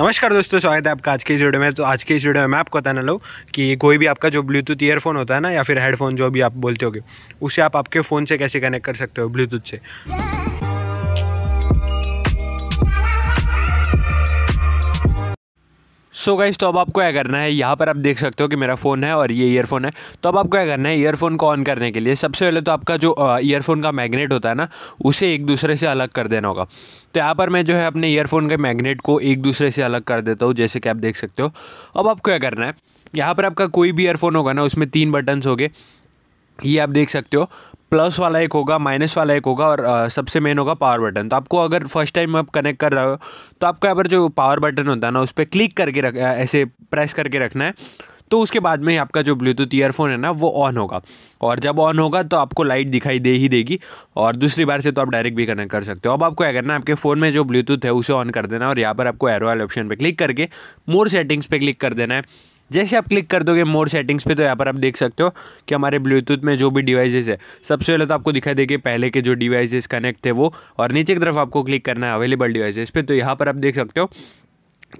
नमस्कार दोस्तों स्वागत है आपका आज के इस वीडियो में तो आज के इस वीडियो में मैं आपको बताने लूँ कि कोई भी आपका जो ब्लूटूथ ईयरफोन होता है ना या फिर हेडफोन जो भी आप बोलते होगे उसे आप आपके फ़ोन से कैसे कनेक्ट कर सकते हो ब्लूटूथ से सो गाइज तो अब आपको क्या करना है यहाँ पर आप देख सकते हो कि मेरा फ़ोन है और ये ईयरफोन है तो अब आपको क्या करना है ईयरफोन को ऑन करने के लिए सबसे पहले तो आपका जो ईयरफोन का मैग्नेट होता है ना उसे एक दूसरे से अलग कर देना होगा तो यहाँ पर मैं जो है अपने ईयरफोन के मैग्नेट को एक दूसरे से अलग कर देता हूँ जैसे कि आप देख सकते हो अब आपको क्या करना है यहाँ पर आपका कोई भी ईयरफोन होगा ना उसमें तीन बटन्स हो गए ये आप देख सकते हो प्लस वाला एक होगा माइनस वाला एक होगा और आ, सबसे मेन होगा पावर बटन तो आपको अगर फर्स्ट टाइम आप कनेक्ट कर रहे हो तो आपका यहाँ पर जो पावर बटन होता है ना उस पर क्लिक करके रख ऐसे प्रेस करके रखना है तो उसके बाद में आपका जो ब्लूटूथ ईयरफोन है ना वो ऑन होगा और जब ऑन होगा तो आपको लाइट दिखाई दे ही देगी और दूसरी बार से तो आप डायरेक्ट भी कनेक्ट कर सकते हो अब आपको क्या करना है आपके फ़ोन में जो ब्लूटूथ है उसे ऑन कर देना है और यहाँ पर आपको एरो ऑप्शन पर क्लिक करके मोर सेटिंग्स पर क्लिक कर देना है जैसे आप क्लिक कर दोगे मोर सेटिंग्स पे तो यहाँ पर आप देख सकते हो कि हमारे ब्लूटूथ में जो भी डिवाइसेस है सबसे पहले तो आपको दिखाई देगी पहले के जो डिवाइसेस कनेक्ट थे वो और नीचे की तरफ आपको क्लिक करना है अवेलेबल डिवाइसेस पे तो यहाँ पर आप देख सकते हो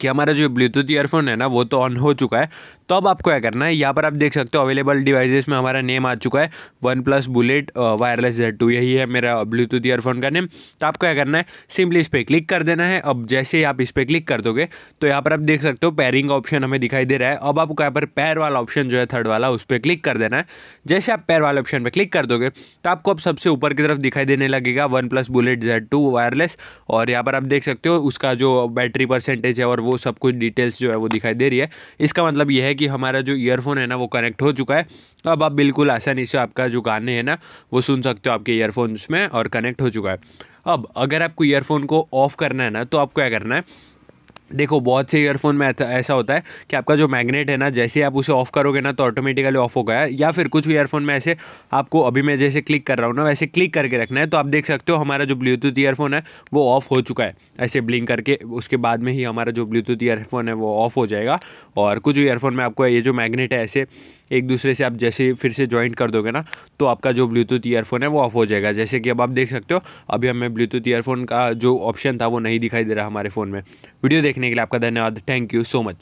कि हमारा जो ब्लूटूथ ईयरफोन है ना वो तो ऑन हो चुका है तो अब आपको क्या करना है यहाँ पर आप देख सकते हो अवेलेबल डिवाइसेस में हमारा नेम आ चुका है OnePlus bullet wireless Z two यही है मेरा ब्लूटूथ ईयरफोन का नेम तो आपको क्या करना है सिंपली इस पर क्लिक कर देना है अब जैसे ही आप इस पर क्लिक कर दोगे तो यहाँ पर आप देख सकते हो पैरिंग का ऑप्शन हमें दिखाई दे रहा है अब आपको यहाँ पर पैर वाला ऑप्शन जो है थर्ड वाला उस पर क्लिक कर देना है जैसे आप पैर वाले ऑप्शन पर क्लिक कर दोगे तो आपको अब सबसे ऊपर की तरफ दिखाई देने लगेगा OnePlus bullet Z two wireless और यहाँ पर आप देख सकते हो उसका जो बैटरी परसेंटेज है और वो सब कुछ डिटेल्स जो है वो दिखाई दे रही है इसका मतलब यह है कि हमारा जो ईयरफोन है ना वो कनेक्ट हो चुका है अब आप बिल्कुल आसानी से आपका जो गाने हैं ना वो सुन सकते हो आपके ईयरफोन्स में और कनेक्ट हो चुका है अब अगर आपको ईयरफोन को ऑफ़ करना है ना तो आप क्या करना है देखो बहुत से ईयरफोन में ऐसा होता है कि आपका जो मैग्नेट है ना जैसे आप उसे ऑफ करोगे ना तो ऑटोमेटिकली ऑफ हो गया या फिर कुछ ईयरफोन में ऐसे आपको अभी मैं जैसे क्लिक कर रहा हूँ ना वैसे क्लिक करके रखना है तो आप देख सकते हो हमारा जो ब्लूटूथ ईयरफोन है वो ऑफ हो चुका है ऐसे ब्लिंक करके उसके बाद में ही हमारा जो ब्लूटूथ ईयरफोन है वो ऑफ हो जाएगा और कुछ ईयरफोन में आपको ये जो मैगनेट है ऐसे एक दूसरे से आप जैसे फिर से ज्वाइंट कर दोगे ना तो आपका जो ब्लूटूथ ईयरफोन है वो ऑफ हो जाएगा जैसे कि अब आप देख सकते हो अभी हमें ब्लूटूथ ईयरफोन का जो ऑप्शन था वो नहीं दिखाई दे रहा हमारे फ़ोन में वीडियो देखने देखने के लिए आपका धन्यवाद थैंक यू सो मच